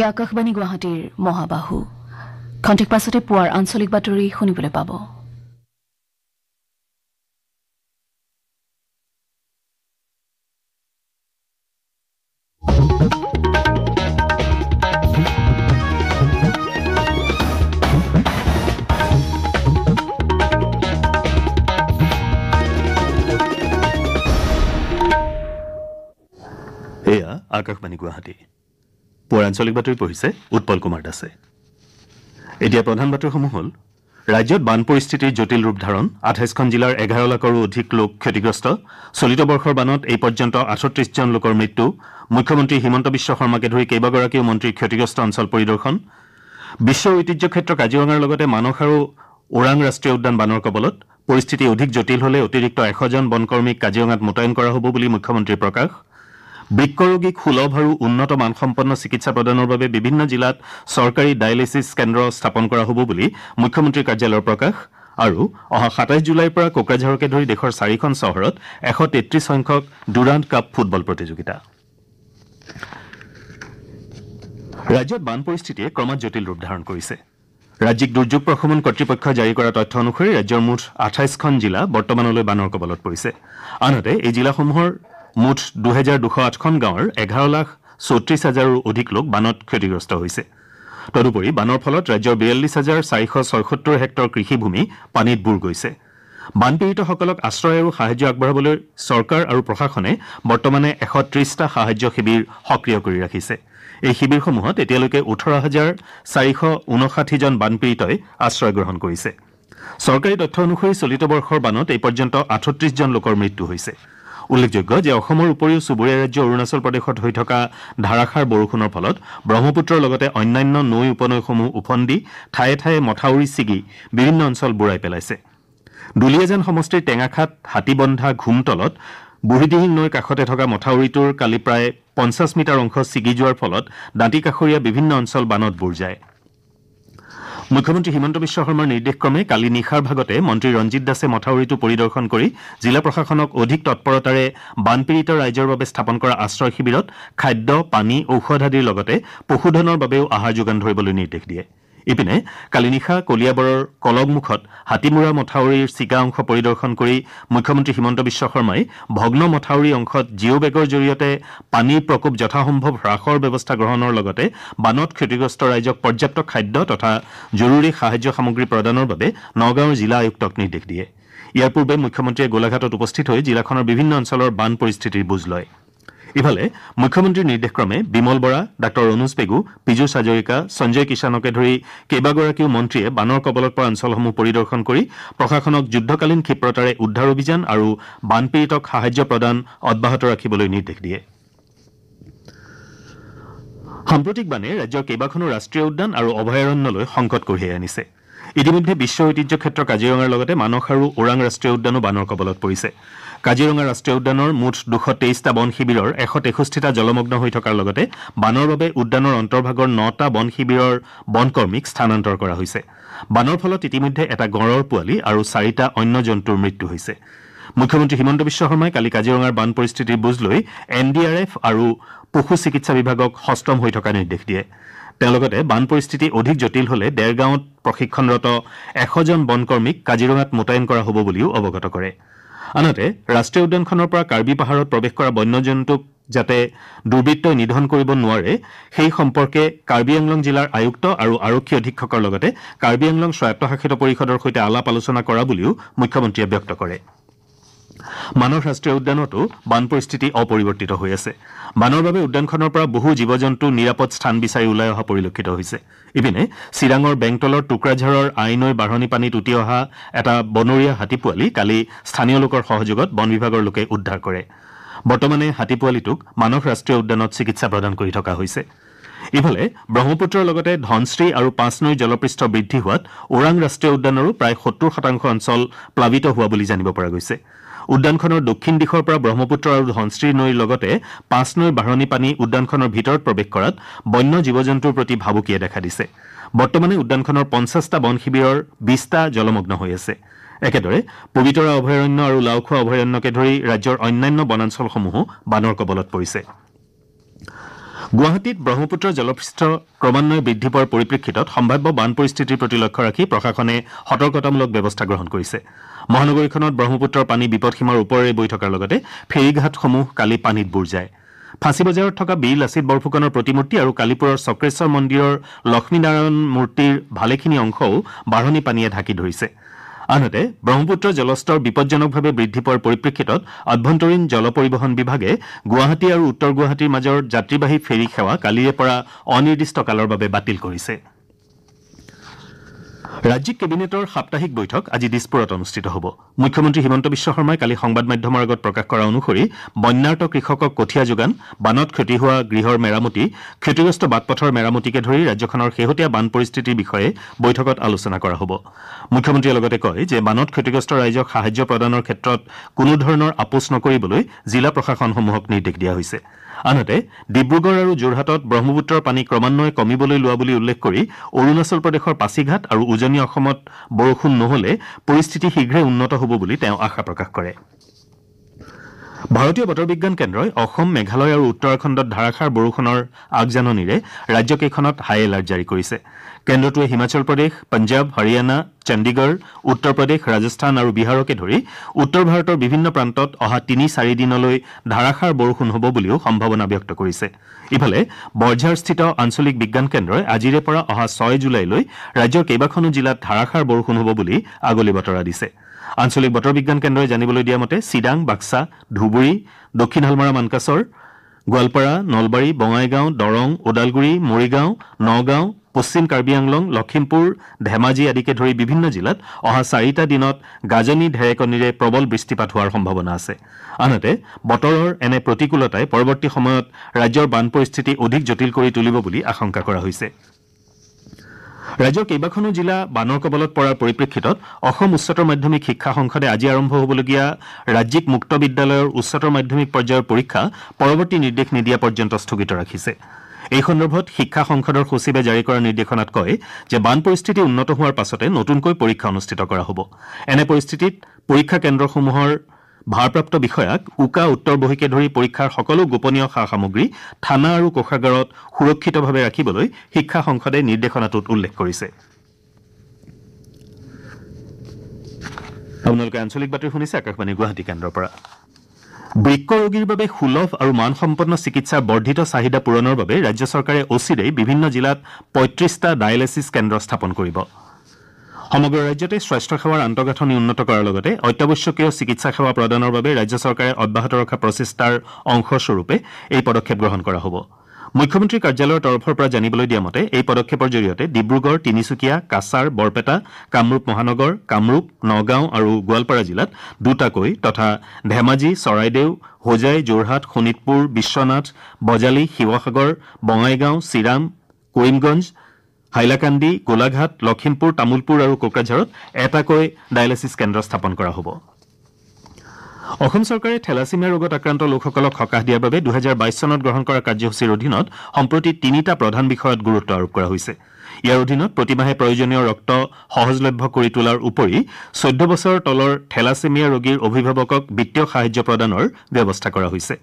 এই আকাশবাণী গুৱাহাটীৰ মহাবাহু খন্তেক পাছতে পুৱাৰ আঞ্চলিক বাতৰি শুনিবলৈ পাব আকাশবাণী গুৱাহাটী পৌৰাঞ্চলিক বাতৰি পঢ়িছে উৎপল কুমাৰ দাসে এতিয়া প্ৰধান বাতৰিসমূহ হ'ল ৰাজ্যত বান পৰিস্থিতিৰ জটিল ৰূপ ধাৰণ আঠাইছখন জিলাৰ এঘাৰ লাখৰো অধিক লোক ক্ষতিগ্ৰস্ত চলিত বৰ্ষৰ বানত এই পৰ্যন্ত আঠত্ৰিছজন লোকৰ মৃত্যু মুখ্যমন্ত্ৰী হিমন্ত বিশ্ব শৰ্মাকে ধৰি কেইবাগৰাকীও মন্ত্ৰীৰ ক্ষতিগ্ৰস্ত অঞ্চল পৰিদৰ্শন বিশ্ব ঐতিহ্য ক্ষেত্ৰ কাজিৰঙাৰ লগতে মানস আৰু ওৰাং ৰাষ্ট্ৰীয় উদ্যান বানৰ কবলত পৰিস্থিতি অধিক জটিল হলে অতিৰিক্ত এশজন বনকৰ্মীক কাজিৰঙাত মোতায়েন কৰা হ'ব বুলি মুখ্যমন্ত্ৰীৰ প্ৰকাশ বৃক্ষ ৰোগীক সুলভ আৰু উন্নত মানসম্পন্ন চিকিৎসা প্ৰদানৰ বাবে বিভিন্ন জিলাত চৰকাৰী ডায়েলিচিছ কেন্দ্ৰ স্থাপন কৰা হ'ব বুলি মুখ্যমন্ত্ৰীৰ কাৰ্যালয়ৰ প্ৰকাশ আৰু অহা সাতাইছ জুলাইৰ পৰা কোকৰাঝাৰকে ধৰি দেশৰ চাৰিখন চহৰত এশ তেত্ৰিছ সংখ্যক ডুৰাণ্ড কাপ ফুটবল প্ৰতিযোগিতা ৰাজ্যত বান পৰিস্থিতিয়ে ক্ৰমাৎ জটিল ৰূপ ধাৰণ কৰিছে ৰাজ্যিক দুৰ্যোগ প্ৰশমন কৰ্তৃপক্ষই জাৰি কৰা তথ্য অনুসৰি ৰাজ্যৰ মুঠ আঠাইছখন জিলা বৰ্তমানলৈ বানৰ কবলত পৰিছে আনহাতে এই জিলাসমূহৰ মুঠ দুহেজাৰ দুশ আঠখন গাঁৱৰ এঘাৰ লাখ চৌত্ৰিছ হাজাৰৰো অধিক লোক বানত ক্ষতিগ্ৰস্ত হৈছে তদুপৰি বানৰ ফলত ৰাজ্যৰ বিয়াল্লিছ হাজাৰ চাৰিশ ছয়সত্তৰ হেক্টৰ কৃষিভূমি পানীত বুৰ গৈছে বানপীড়িতসকলক আশ্ৰয় আৰু সাহায্য আগবঢ়াবলৈ চৰকাৰ আৰু প্ৰশাসনে বৰ্তমানে এশ ত্ৰিছটা সাহায্য শিবিৰ সক্ৰিয় কৰি ৰাখিছে এই শিবিৰসমূহত এতিয়ালৈকে ওঠৰ হাজাৰ চাৰিশ ঊনষাঠিজন বানপীড়িতই আশ্ৰয় গ্ৰহণ কৰিছে চৰকাৰী তথ্য অনুসৰি চলিত বৰ্ষৰ বানত এই পৰ্যন্ত আঠত্ৰিশজন লোকৰ মৃত্যু হৈছে উল্লেখযোগ্য যে অসমৰ উপৰিও চুবুৰীয়া ৰাজ্য অৰুণাচল প্ৰদেশত হৈ থকা ধাৰাসাৰ বৰষুণৰ ফলত ব্ৰহ্মপুত্ৰৰ লগতে অন্যান্য নৈ উপনৈসমূহ উফন্দি ঠায়ে ঠায়ে মথাউৰি ছিগি বিভিন্ন অঞ্চল বুৰাই পেলাইছে দুলিয়াজান সমষ্টিৰ টেঙাখাত হাতীবন্ধা ঘুমতলত বুঢ়ীদিহিং নৈৰ কাষতে থকা মথাউৰিটোৰ কালি প্ৰায় পঞ্চাছ মিটাৰ অংশ ছিগি যোৱাৰ ফলত দাঁতি কাষৰীয়া বিভিন্ন অঞ্চল বানত বুৰ যায় মুখ্যমন্ত্ৰী হিমন্ত বিশ্ব শৰ্মাৰ নিৰ্দেশক্ৰমে কালি নিশাৰ ভাগতে মন্ত্ৰী ৰঞ্জিত দাসে মথাউৰিটো পৰিদৰ্শন কৰি জিলা প্ৰশাসনক অধিক তৎপৰতাৰে বানপীড়িত ৰাইজৰ বাবে স্থাপন কৰা আশ্ৰয় শিবিৰত খাদ্য পানী ঔষধ আদিৰ লগতে পশুধনৰ বাবেও আহাৰ যোগান ধৰিবলৈ নিৰ্দেশ দিয়ে ইপিনে কালি নিশা কলিয়াবৰৰ কলগমুখত হাতীমুৰা মথাউৰিৰ চিকা অংশ পৰিদৰ্শন কৰি মুখ্যমন্ত্ৰী হিমন্ত বিশ্ব শৰ্মাই ভগ্ন মথাউৰি অংশত জিঅ' বেগৰ জৰিয়তে পানীৰ প্ৰকোপ যথাসম্ভৱ হ্ৰাসৰ ব্যৱস্থা গ্ৰহণৰ লগতে বানত ক্ষতিগ্ৰস্ত ৰাইজক পৰ্যাপ্ত খাদ্য তথা জৰুৰী সাহায্য সামগ্ৰী প্ৰদানৰ বাবে নগাঁৱৰ জিলা আয়ুক্তক নিৰ্দেশ দিয়ে ইয়াৰ পূৰ্বে মুখ্যমন্ত্ৰীয়ে গোলাঘাটত উপস্থিত হৈ জিলাখনৰ বিভিন্ন অঞ্চলৰ বান পৰিস্থিতিৰ বুজ লয় ইফালে মুখ্যমন্ত্ৰীৰ নিৰ্দেশক্ৰমে বিমল বৰা ডাঃ অনুজ পেগু পীযুষ হাজৰিকা সঞ্জয় কিষাণকে ধৰি কেইবাগৰাকীও মন্ত্ৰীয়ে বানৰ কবলত পৰা অঞ্চলসমূহ পৰিদৰ্শন কৰি প্ৰশাসনক যুদ্ধকালীন ক্ষিপ্ৰতাৰে উদ্ধাৰ অভিযান আৰু বানপীড়িতক সাহায্য প্ৰদান অব্যাহত ৰাখিবলৈ নিৰ্দেশ দিয়ে সাম্প্ৰতিক বানে ৰাজ্যৰ কেইবাখনো ৰাষ্ট্ৰীয় উদ্যান আৰু অভয়াৰণ্যলৈ সংকট কঢ়িয়াই আনিছে ইতিমধ্যে বিশ্ব ঐতিহ্য ক্ষেত্ৰ কাজিৰঙাৰ লগতে মানস আৰু ওৰাং ৰাষ্ট্ৰীয় উদ্যানো বানৰ কবলত পৰিছে কাজিৰঙা ৰাষ্ট্ৰীয় উদ্যানৰ মুঠ দুশ তেইছটা বন শিবিৰৰ এশ তেষষ্ঠিটা জলমগ্ন হৈ থকাৰ লগতে বানৰ বাবে উদ্যানৰ অন্তৰ্ভাগৰ নটা বন শিবিৰৰ বনকৰ্মীক স্থানান্তৰ কৰা হৈছে বানৰ ফলত ইতিমধ্যে এটা গড়ৰ পোৱালি আৰু চাৰিটা অন্য জন্তুৰ মৃত্যু হৈছে মুখ্যমন্ত্ৰী হিমন্ত বিশ্ব শৰ্মাই কালি কাজিৰঙাৰ বান পৰিস্থিতিৰ বুজ লৈ এন ডি আৰ এফ আৰু পশু চিকিৎসা বিভাগক সষ্টম হৈ থকা নিৰ্দেশ দিয়ে তেওঁ লগতে বান পৰিস্থিতি অধিক জটিল হলে ডেৰগাঁৱত প্ৰশিক্ষণৰত এশজন বনকৰ্মীক কাজিৰঙাত মোতায়েন কৰা হ'ব বুলিও অৱগত কৰে আনহাতে ৰাষ্ট্ৰীয় উদ্যানখনৰ পৰা কাৰ্বি পাহাৰত প্ৰৱেশ কৰা বন্য জন্তুক যাতে দুৰ্বৃত্তই নিধন কৰিব নোৱাৰে সেই সম্পৰ্কে কাৰ্বি আংলং জিলাৰ আয়ুক্ত আৰু আৰক্ষী অধীক্ষকৰ লগতে কাৰ্বি আংলং স্বায়ত্তশাসিত পৰিষদৰ সৈতে আলাপ আলোচনা কৰা বুলিও মুখ্যমন্ত্ৰীয়ে ব্যক্ত কৰিছে মানৱ ৰাষ্ট্ৰীয় উদ্যানতো বান পৰিস্থিতি অপৰিৱৰ্তিত হৈ আছে বানৰ বাবে উদ্যানখনৰ পৰা বহু জীৱ জন্তু নিৰাপদ স্থান বিচাৰি ওলাই অহা পৰিলক্ষিত হৈছে ইপিনে চিৰাঙৰ বেংটলৰ টুকৰাঝাৰৰ আইনৈ বাঢ়নী পানীত উটি অহা এটা বনৰীয়া হাতী পোৱালি কালি স্থানীয় লোকৰ সহযোগত বন বিভাগৰ লোকে উদ্ধাৰ কৰে বৰ্তমানে হাতী পোৱালিটোক মানৱ ৰাষ্ট্ৰীয় উদ্যানত চিকিৎসা প্ৰদান কৰি থকা হৈছে ইফালে ব্ৰহ্মপুত্ৰৰ লগতে ধনশ্ৰী আৰু পাঁচ নৈৰ জলপৃষ্ঠ বৃদ্ধি হোৱাত ওৰাং ৰাষ্ট্ৰীয় উদ্যানৰো প্ৰায় সত্তৰ শতাংশ অঞ্চল প্লাৱিত হোৱা বুলি জানিব পৰা গৈছে উদ্যানখনৰ দক্ষিণ দিশৰ পৰা ব্ৰহ্মপুত্ৰ আৰু ধনশ্ৰী নৈৰ লগতে পাঁচ নৈৰ বাঢ়নী পানী উদ্যানখনৰ ভিতৰত প্ৰৱেশ কৰাত বন্য জীৱ জন্তুৰ প্ৰতি ভাবুকিয়ে দেখা দিছে বৰ্তমানে উদ্যানখনৰ পঞ্চাছটা বন শিবিৰৰ বিছটা জলমগ্ন হৈ আছে একেদৰে পবিতৰা অভয়াৰণ্য আৰু লাওখোৱা অভয়াৰণ্যকে ধৰি ৰাজ্যৰ অন্যান্য বনাঞ্চলসমূহো বানৰ কবলত পৰিছে গুৱাহাটীত ব্ৰহ্মপুত্ৰৰ জলপৃষ্ঠ ক্ৰমান্বয়ে বৃদ্ধি পোৱাৰ পৰিপ্ৰেক্ষিতত সম্ভাৱ্য বান পৰিস্থিতিৰ প্ৰতি লক্ষ্য ৰাখি প্ৰশাসনে সতৰ্কতামূলক ব্যৱস্থা গ্ৰহণ কৰিছে মহানগৰীখনত ব্ৰহ্মপুত্ৰৰ পানী বিপদসীমাৰ ওপৰেৰে বৈ থকাৰ লগতে ফেৰীঘাটসমূহ কালি পানীত বুৰ যায় ফাঁচী বজাৰত থকা বীৰ লাচিত বৰফুকনৰ প্ৰতিমূৰ্তি আৰু কালিপুৰৰ চক্ৰেশ্বৰ মন্দিৰৰ লক্ষ্মীনাৰায়ণ মূৰ্তিৰ ভালেখিনি অংশও বাঢ়নী পানীয়ে ঢাকি ধৰিছে আনহাতে ব্ৰহ্মপুত্ৰ জলস্তৰ বিপদজনকভাৱে বৃদ্ধি পোৱাৰ পৰিপ্ৰেক্ষিতত আভ্যন্তৰীণ জল পৰিবহন বিভাগে গুৱাহাটী আৰু উত্তৰ গুৱাহাটীৰ মাজৰ যাত্ৰীবাহী ফেৰী সেৱা কালিৰে পৰা অনিৰ্দিষ্ট কালৰ বাবে বাতিল কৰিছে ৰাজ্যিক কেবিনেটৰ সাপ্তাহিক বৈঠক আজি দিছপুৰত অনুষ্ঠিত হ'ব মুখ্যমন্ত্ৰী হিমন্ত বিশ্ব শৰ্মাই কালি সংবাদ মাধ্যমৰ আগত প্ৰকাশ কৰা অনুসৰি বন্যাৰ্ত কৃষকক কঠীয়া যোগান বানত ক্ষতি হোৱা গৃহৰ মেৰামতি ক্ষতিগ্ৰস্ত বাট পথৰ মেৰামতিকে ধৰি ৰাজ্যখনৰ শেহতীয়া বান পৰিস্থিতিৰ বিষয়ে বৈঠকত আলোচনা কৰা হ'ব মুখ্যমন্ত্ৰীয়ে লগতে কয় যে বানত ক্ষতিগ্ৰস্ত ৰাইজক সাহায্য প্ৰদানৰ ক্ষেত্ৰত কোনোধৰণৰ আপোচ নকৰিবলৈ জিলা প্ৰশাসনসমূহক নিৰ্দেশ দিয়া হৈছে আনহাতে ডিব্ৰুগড় আৰু যোৰহাটত ব্ৰহ্মপুত্ৰৰ পানী ক্ৰমান্বয়ে কমিবলৈ লোৱা বুলি উল্লেখ কৰি অৰুণাচল প্ৰদেশৰ পাছিঘাট আৰু উজনি অসমত বৰষুণ নহলে পৰিস্থিতি শীঘ্ৰে উন্নত হ'ব বুলি তেওঁ আশা প্ৰকাশ কৰে ভাৰতীয় বতৰ বিজ্ঞান কেন্দ্ৰই অসম মেঘালয় আৰু উত্তৰাখণ্ডত ধাৰাষাৰ বৰষুণৰ আগজাননীৰে ৰাজ্যকেইখনত হাই এলাৰ্ট জাৰি কৰিছে কেন্দ্ৰটোৱে হিমাচল প্ৰদেশ পঞ্জাৱ হাৰিয়ানা চণ্ডীগড় উত্তৰ প্ৰদেশ ৰাজস্থান আৰু বিহাৰকে ধৰি উত্তৰ ভাৰতৰ বিভিন্ন প্ৰান্তত অহা তিনি চাৰিদিনলৈ ধাৰাষাৰ বৰষুণ হ'ব বুলিও সম্ভাৱনা ব্যক্ত কৰিছে ইফালে বৰঝাৰস্থিত আঞ্চলিক বিজ্ঞান কেন্দ্ৰই আজিৰে পৰা অহা ছয় জুলাইলৈ ৰাজ্যৰ কেইবাখনো জিলাত ধাৰাসাৰ বৰষুণ হ'ব বুলি আগলি বতৰা দিছে আঞ্চলিক বতৰ বিজ্ঞান কেন্দ্ৰই জানিবলৈ দিয়া মতে চিডাং বাক্সা ধুবুৰী দক্ষিণ হালমাৰা মানকাছৰ গোৱালপাৰা নলবাৰী বঙাইগাঁও দৰং ওদালগুৰি মৰিগাঁও নগাঁও পশ্চিম কাৰ্বি আংলং লখিমপুৰ ধেমাজি আদিকে ধৰি বিভিন্ন জিলাত অহা চাৰিটা দিনত গাজনি ঢেৰেকনিৰে প্ৰবল বৃষ্টিপাত হোৱাৰ সম্ভাৱনা আছে আনহাতে বতৰৰ এনে প্ৰতিকূলতাই পৰৱৰ্তী সময়ত ৰাজ্যৰ বান পৰিস্থিতি অধিক জটিল কৰি তুলিব বুলি আশংকা কৰা হৈছে ৰাজ্যৰ কেইবাখনো জিলা বানৰ কবলত পৰাৰ পৰিপ্ৰেক্ষিতত অসম উচ্চতৰ মাধ্যমিক শিক্ষা সংসদে আজি আৰম্ভ হ'বলগীয়া ৰাজ্যিক মুক্ত বিদ্যালয়ৰ উচ্চতৰ মাধ্যমিক পৰ্যায়ৰ পৰীক্ষা পৰৱৰ্তী নিৰ্দেশ নিদিয়া পৰ্যন্ত স্থগিত ৰাখিছে এই সন্দৰ্ভত শিক্ষা সংসদৰ সচিবে জাৰি কৰা নিৰ্দেশনাত কয় যে বান পৰিস্থিতি উন্নত হোৱাৰ পাছতে নতুনকৈ পৰীক্ষা অনুষ্ঠিত কৰা হ'ব এনে পৰিস্থিতিত পৰীক্ষা কেন্দ্ৰসমূহৰ ভাৰপ্ৰাপ্ত বিষয়াক উকা উত্তৰ বহীকে ধৰি পৰীক্ষাৰ সকলো গোপনীয় সা সামগ্ৰী থানা আৰু কোষাগাৰত সুৰক্ষিতভাৱে ৰাখিবলৈ শিক্ষা সংসদে নিৰ্দেশনাটোত উল্লেখ কৰিছে বৃক্ষ ৰোগীৰ বাবে সুলভ আৰু মানসম্পন্ন চিকিৎসাৰ বৰ্ধিত চাহিদা পূৰণৰ বাবে ৰাজ্য চৰকাৰে অচিৰেই বিভিন্ন জিলাত পঁয়ত্ৰিশটা ডায়েলাইছিছ কেন্দ্ৰ স্থাপন কৰিব সমগ্ৰ ৰাজ্যতে স্বাস্থ্য সেৱাৰ আন্তঃগাঁথনি উন্নত কৰাৰ লগতে অত্যাৱশ্যকীয় চিকিৎসা সেৱা প্ৰদানৰ বাবে ৰাজ্য চৰকাৰে অব্যাহত ৰখা প্ৰচেষ্টাৰ অংশস্বৰূপে এই পদক্ষেপ গ্ৰহণ কৰা হ'ব মুখ্যমন্ত্ৰী কাৰ্যালয়ৰ তৰফৰ পৰা জানিবলৈ দিয়া মতে এই পদক্ষেপৰ জৰিয়তে ডিব্ৰুগড় তিনিচুকীয়া কাছাৰ বৰপেটা কামৰূপ মহানগৰ কামৰূপ নগাঁও আৰু গোৱালপাৰা জিলাত দুটাকৈ তথা ধেমাজি চৰাইদেউ হোজাই যোৰহাট শোণিতপুৰ বিশ্বনাথ বজালী শিৱসাগৰ বঙাইগাঁও চিৰাম কৰিমগঞ্জ হাইলাকান্দি গোলাঘাট লখিমপুৰ তামোলপুৰ আৰু কোকৰাঝাৰত এটাকৈ ডায়েলাইছিছ কেন্দ্ৰ স্থাপন কৰা হ'ব অসম চৰকাৰে থেলাচিমিয়া ৰোগত আক্ৰান্ত লোকসকলক সকাহ দিয়াৰ বাবে দুহেজাৰ বাইছ চনত গ্ৰহণ কৰা কাৰ্যসূচীৰ অধীনত সম্প্ৰতি তিনিটা প্ৰধান বিষয়ত গুৰুত্ব আৰোপ কৰা হৈছে ইয়াৰ অধীনত প্ৰতিমাহে প্ৰয়োজনীয় ৰক্ত সহজলভ্য কৰি তোলাৰ উপৰি চৈধ্য বছৰৰ তলৰ থেলাচেমিয়া ৰোগীৰ অভিভাৱকক বিত্তীয় সাহায্য প্ৰদানৰ ব্যৱস্থা কৰা হৈছে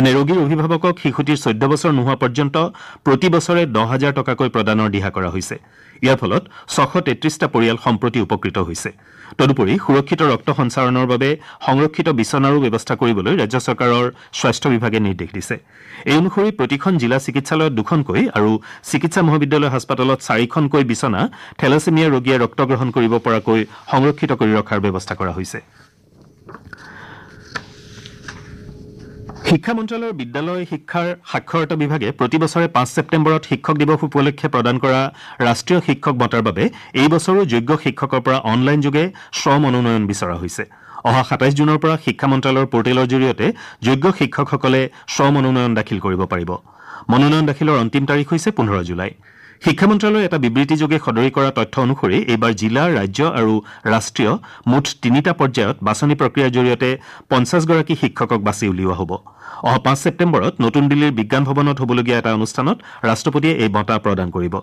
এনে ৰোগীৰ অভিভাৱকক শিশুটিৰ চৈধ্য বছৰ নোহোৱা পৰ্যন্ত প্ৰতি বছৰে দহ হাজাৰ টকাকৈ প্ৰদানৰ দিহা কৰা হৈছে ইয়াৰ ফলত ছশ তেত্ৰিছটা পৰিয়াল সম্প্ৰতি উপকৃত হৈছে তদুপৰি সুৰক্ষিত ৰক্ত সঞ্চাৰণৰ বাবে সংৰক্ষিত বিচনাৰো ব্যৱস্থা কৰিবলৈ ৰাজ্য চৰকাৰৰ স্বাস্থ্য বিভাগে নিৰ্দেশ দিছে এই অনুসৰি প্ৰতিখন জিলা চিকিৎসালয়ত দুখনকৈ আৰু চিকিৎসা মহাবিদ্যালয় হাস্পতালত চাৰিখনকৈ বিচনা থেলাচেমিয়া ৰোগীয়ে ৰক্ত গ্ৰহণ কৰিব পৰাকৈ সংৰক্ষিত কৰি ৰখাৰ ব্যৱস্থা কৰা হৈছে শিক্ষা মন্ত্ৰালয়ৰ বিদ্যালয় শিক্ষাৰ সাক্ষৰতা বিভাগে প্ৰতি বছৰে পাঁচ ছেপ্টেম্বৰত শিক্ষক দিৱস উপলক্ষে প্ৰদান কৰা ৰাষ্ট্ৰীয় শিক্ষক বঁটাৰ বাবে এই বছৰো যোগ্য শিক্ষকৰ পৰা অনলাইন যোগে শ্ৰম অনুনয়ন বিচৰা হৈছে অহা সাতাইছ জুনৰ পৰা শিক্ষা মন্ত্ৰালয়ৰ পৰ্টেলৰ জৰিয়তে যোগ্য শিক্ষকসকলে শ্ৰম অনুনয়ন দাখিল কৰিব পাৰিব মনোনয়ন দাখিলৰ অন্তিম তাৰিখ হৈছে পোন্ধৰ জুলাই শিক্ষা মন্ত্ৰালয়ে এটা বিবৃতিযোগে সদৰি কৰা তথ্য অনুসৰি এইবাৰ জিলা ৰাজ্য আৰু ৰাষ্ট্ৰীয় মুঠ তিনিটা পৰ্যায়ত বাছনি প্ৰক্ৰিয়াৰ জৰিয়তে পঞ্চাছগৰাকী শিক্ষকক বাছি উলিওৱা হ'ব অহা পাঁচ ছেপ্তেম্বৰত নতুন দিল্লীৰ বিজ্ঞান ভৱনত হ'বলগীয়া এটা অনুষ্ঠানত ৰাষ্ট্ৰপতিয়ে এই বঁটা প্ৰদান কৰিব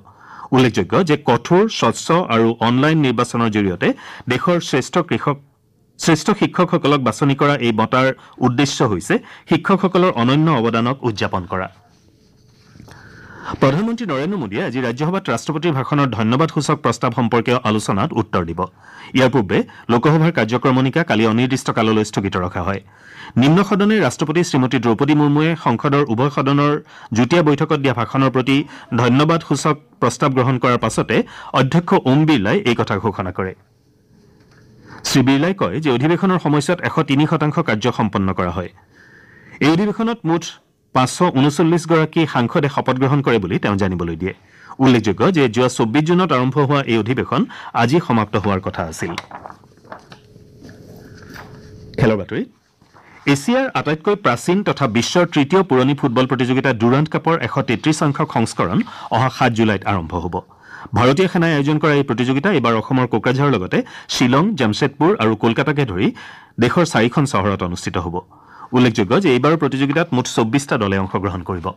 উল্লেখযোগ্য যে কঠোৰ স্বচ্ছ আৰু অনলাইন নিৰ্বাচনৰ জৰিয়তে দেশৰ শ্ৰেষ্ঠ কৃষক শ্ৰেষ্ঠ শিক্ষকসকলক বাছনি কৰা এই বঁটাৰ উদ্দেশ্য হৈছে শিক্ষকসকলৰ অনন্য অৱদানক উদযাপন কৰা প্ৰধানমন্ত্ৰী নৰেন্দ্ৰ মোদীয়ে আজি ৰাজ্যসভাত ৰাষ্ট্ৰপতিৰ ভাষণৰ ধন্যবাদসূচক প্ৰস্তাৱ সম্পৰ্কীয় আলোচনাত উত্তৰ দিব ইয়াৰ পূৰ্বে লোকসভাৰ কাৰ্যক্ৰমণিকা কালি অনিৰ্দিষ্ট কাললৈ স্থগিত ৰখা হয় নিম্ন সদনে ৰাষ্ট্ৰপতি শ্ৰীমতী দ্ৰৌপদী মুৰ্মুৱে সংসদৰ উভয় সদনৰ যুটীয়া বৈঠকত দিয়া ভাষণৰ প্ৰতি ধন্যবাদসূচক প্ৰস্তাৱ গ্ৰহণ কৰাৰ পাছতে অধ্যক্ষ ওম বিৰলাই এই কথা ঘোষণা কৰে শ্ৰীবিৰলাই কয় যে অধিৱেশনৰ সময়ছোৱাত এশ তিনি শতাংশ কাৰ্য সম্পন্ন কৰা হয় এই অধিৱেশনত মুঠ পাঁচশ ঊনচল্লিছগৰাকী সাংসদে শপতগ্ৰহণ কৰে বুলি তেওঁ জানিবলৈ দিয়ে উল্লেখযোগ্য যে যোৱা চৌব্বিছ জুনত আৰম্ভ হোৱা এই অধিৱেশন আজি সমাপ্ত হোৱাৰ কথা আছিল এছিয়াৰ আটাইতকৈ প্ৰাচীন তথা বিশ্বৰ তৃতীয় পুৰণি ফুটবল প্ৰতিযোগিতা ডুৰাণ্ট কাপৰ এশ তেত্ৰিছ সংখ্যক সংস্কৰণ অহা সাত জুলাইত আৰম্ভ হ'ব ভাৰতীয় সেনাই আয়োজন কৰা এই প্ৰতিযোগিতা এইবাৰ অসমৰ কোকৰাঝাৰৰ লগতে শ্বিলং জামছেদপুৰ আৰু কলকাতাকে ধৰি দেশৰ চাৰিখন চহৰত অনুষ্ঠিত হ'ব উল্লেখযোগ্য যে এইবাৰৰ প্ৰতিযোগিতাত মুঠ চৌব্বিছটা দলে অংশগ্ৰহণ কৰিব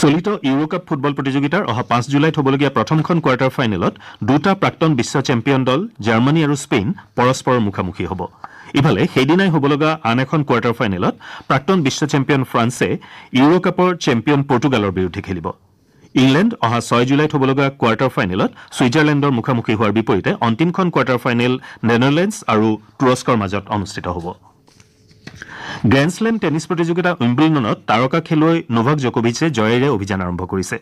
চলিত ইউৰোকাপ ফুটবল প্ৰতিযোগিতাৰ অহা পাঁচ জুলাইত হ'বলগীয়া প্ৰথমখন কোৱাৰ্টাৰ ফাইনেলত দুটা প্ৰাক্তন বিশ্ব চেম্পিয়ন দল জাৰ্মানী আৰু স্পেইন পৰস্পৰৰ মুখামুখি হ'ব ইফালে সেইদিনাই হ'ব লগা আন এখন কোৱাৰ্টাৰ ফাইনেলত প্ৰাক্তন বিশ্ব চেম্পিয়ন ফ্ৰান্সে ইউৰোকাপৰ চেম্পিয়ন পৰ্টুগালৰ বিৰুদ্ধে খেলিব ইংলেণ্ড অহা ছয় জুলাইত হ'ব লগা কোৱাৰ্টাৰ ফাইনেলত ছুইজাৰলেণ্ডৰ মুখামুখি হোৱাৰ বিপৰীতে অন্তিমখন কোৱাৰ্টাৰ ফাইনেল নেডাৰলেণ্ডছ আৰু তুৰস্কৰ মাজত অনুষ্ঠিত হ'ব গ্ৰেণ্ডশ্লেম টেনিছ প্ৰতিযোগিতা উইম্বলডনত তাৰকা খেলুৱৈ নোভাক জকোভিছে জয়েৰে অভিযান আৰম্ভ কৰিছে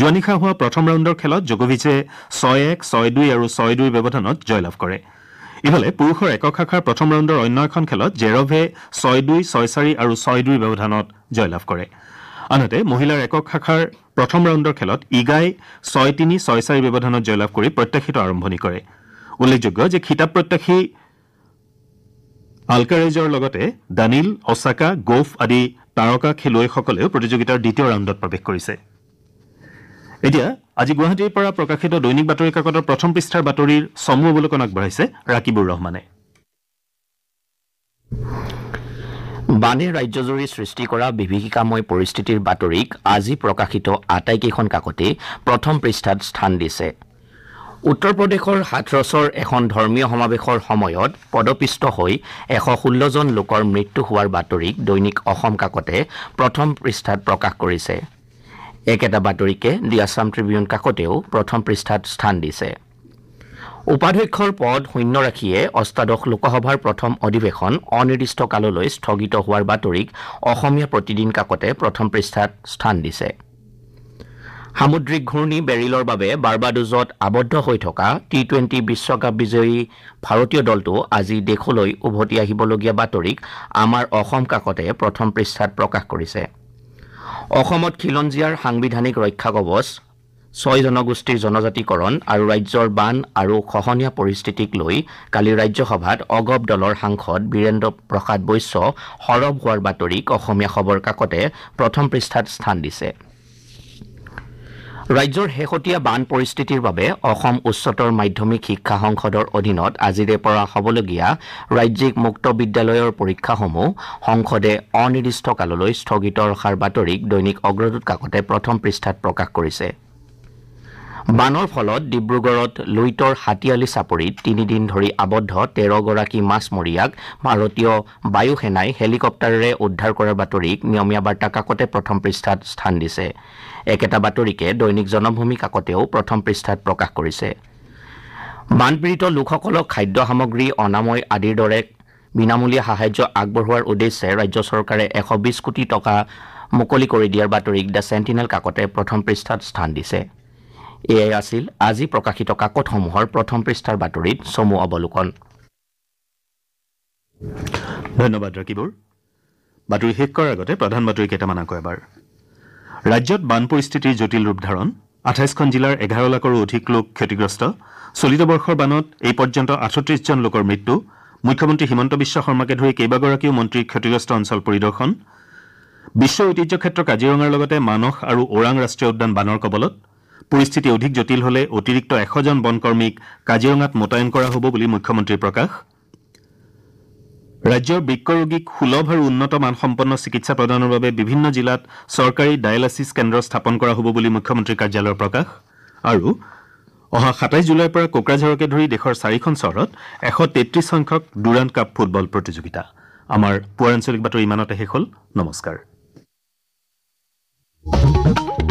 যোৱা নিশা হোৱা প্ৰথম ৰাউণ্ডৰ খেলত জকোভিছে ছয় এক ছয় দুই আৰু ছয় দুই ব্যৱধানত জয়লাভ কৰে ইফালে পুৰুষৰ একক শাখাৰ প্ৰথম ৰাউণ্ডৰ অন্য এখন খেলত জেৰভে ছয় দুই ছয় চাৰি আৰু ছয় দুইৰ ব্যৱধানত জয়লাভ কৰে আনহাতে মহিলাৰ একক শাখাৰ প্ৰথম ৰাউণ্ডৰ খেলত ইগাই ছয় তিনি ছয় চাৰি ব্যৱধানত জয়লাভ কৰি প্ৰত্যাশিত আৰম্ভণি কৰে উল্লেখযোগ্য যে খিতাপ প্ৰত্যাশী আলকাৰেজৰ লগতে দানিল অছাকা গোফ আদি তাৰকা খেলুৱৈসকলেও প্ৰতিযোগিতাৰ দ্বিতীয় ৰাউণ্ডত প্ৰৱেশ কৰিছে এতিয়া আজি গুৱাহাটীৰ পৰা প্ৰকাশিত দৈনিক বাতৰি কাকতৰ প্ৰথম পৃষ্ঠাৰ বাতৰিৰ চমু অৱলোকন আগবঢ়াইছে ৰাকিবুৰ ৰহমানে বানে ৰাজ্যজুৰি সৃষ্টি কৰা বিভীষিকাময় পৰিস্থিতিৰ বাতৰিক আজি প্ৰকাশিত আটাইকেইখন কাকতেই প্ৰথম পৃষ্ঠাত স্থান দিছে উত্তৰ প্ৰদেশৰ হাথৰছৰ এখন ধৰ্মীয় সমাৱেশৰ সময়ত পদপিষ্ট হৈ এশ ষোল্লজন লোকৰ মৃত্যু হোৱাৰ বাতৰিক দৈনিক অসম কাকতে প্ৰথম পৃষ্ঠাত প্ৰকাশ কৰিছে একেটা বাতৰিকে দি আছাম ট্ৰিবিউন কাকতেও প্ৰথম পৃষ্ঠাত স্থান দিছে উপাধ্যক্ষৰ পদ শূন্য ৰাখিয়ে অষ্টাদশ লোকসভাৰ প্ৰথম অধিৱেশন কাললৈ স্থগিত হোৱাৰ বাতৰিক অসমীয়া প্ৰতিদিন কাকতে প্ৰথম পৃষ্ঠাত স্থান দিছে সামুদ্ৰিক ঘূৰ্ণী বেৰিলৰ বাবে বাৰ্বাডোজত আবদ্ধ হৈ থকা টি টুৱেণ্টি বিশ্বকাপ বিজয়ী ভাৰতীয় দলটো আজি দেশলৈ উভতি আহিবলগীয়া বাতৰিক আমাৰ অসম কাকতে প্ৰথম পৃষ্ঠাত প্ৰকাশ কৰিছে অসমত খিলঞ্জীয়াৰ সাংবিধানিক ৰক্ষা কৱচ ছয় জনগোষ্ঠীৰ জনজাতিকৰণ আৰু ৰাজ্যৰ বান আৰু খহনীয়া পৰিস্থিতিক লৈ কালি ৰাজ্যসভাত অগপ দলৰ সাংসদ বীৰেন্দ্ৰ প্ৰসাদ বৈশ্য সৰব হোৱাৰ বাতৰিক অসমীয়া খবৰ কাকতে প্ৰথম পৃষ্ঠাত স্থান দিছে ৰাজ্যৰ শেহতীয়া বান পৰিস্থিতিৰ বাবে অসম উচ্চতৰ মাধ্যমিক শিক্ষা সংসদৰ অধীনত আজিৰে পৰা হ'বলগীয়া ৰাজ্যিক মুক্ত বিদ্যালয়ৰ পৰীক্ষাসমূহ সংসদে কাললৈ স্থগিত ৰখাৰ বাতৰিক দৈনিক অগ্ৰদূত কাকতে প্ৰথম পৃষ্ঠাত প্ৰকাশ কৰিছে বানৰ ফলত ডিব্ৰুগড়ত লুইটৰ হাতীয়ালি চাপৰিত তিনিদিন ধৰি আবদ্ধ তেৰগৰাকী মাছমৰীয়াক ভাৰতীয় বায়ু সেনাই হেলিকপ্টাৰেৰে উদ্ধাৰ কৰাৰ বাতৰিক নিয়মীয়া বাৰ্তা কাকতে প্ৰথম পৃষ্ঠাত স্থান দিছে একেটা বাতৰিকে দৈনিক জনভূমি কাকতেও প্ৰথম পৃষ্ঠাত প্ৰকাশ কৰিছে বানপীড়িত লোকসকলক খাদ্য সামগ্ৰী অনাময় আদিৰ দৰে বিনামূলীয়া সাহায্য আগবঢ়োৱাৰ উদ্দেশ্যে ৰাজ্য চৰকাৰে এশ বিছ কোটি টকা মুকলি কৰি দিয়াৰ বাতৰিক দ্য চেণ্টিনেল কাকতে প্ৰথম পৃষ্ঠাত স্থান দিছে এয়াই আছিল আজি প্ৰকাশিত কাকতসমূহৰ প্ৰথম পৃষ্ঠাৰ বাতৰিত চমু অৱলোকন ধন্যবাদ ৰাকিবৰ বাতৰি শেষ কৰাৰ আগতে প্ৰধান বাতৰি কেইটামান আকৌ এবাৰ ৰাজ্যত বান পৰিস্থিতিৰ জটিল ৰূপ ধাৰণ আঠাইছখন জিলাৰ এঘাৰ লাখৰো অধিক লোক ক্ষতিগ্ৰস্ত চলিত বৰ্ষৰ বানত এই পৰ্যন্ত আঠত্ৰিছজন লোকৰ মৃত্যু মুখ্যমন্ত্ৰী হিমন্ত বিশ্ব শৰ্মাকে ধৰি কেইবাগৰাকীও মন্ত্ৰী ক্ষতিগ্ৰস্ত অঞ্চল পৰিদৰ্শন বিশ্ব ঐতিহ্য ক্ষেত্ৰ কাজিৰঙাৰ লগতে মানস আৰু ওৰাং ৰাষ্ট্ৰীয় উদ্যান বানৰ কবলত পৰিস্থিতি অধিক জটিল হলে অতিৰিক্ত এশজন বনকৰ্মীক কাজিৰঙাত মোতায়েন কৰা হ'ব বুলি মুখ্যমন্ত্ৰী প্ৰকাশ ৰাজ্যৰ বৃক্ষ ৰোগীক সুলভ আৰু উন্নত মানসম্পন্ন চিকিৎসা প্ৰদানৰ বাবে বিভিন্ন জিলাত চৰকাৰী ডায়েলাচিছ কেন্দ্ৰ স্থাপন কৰা হ'ব বুলি মুখ্যমন্ত্ৰী কাৰ্যালয়ৰ প্ৰকাশ আৰু অহা সাতাইছ জুলাইৰ পৰা কোকৰাঝাৰকে ধৰি দেশৰ চাৰিখন চহৰত এশ তেত্ৰিছ সংখ্যক ডুৰাণ্ড কাপ ফুটবল প্ৰতিযোগিতা আমাৰ পুৱাৰ আঞ্চলিক বাতৰি ইমানতে শেষ হ'ল নমস্কাৰ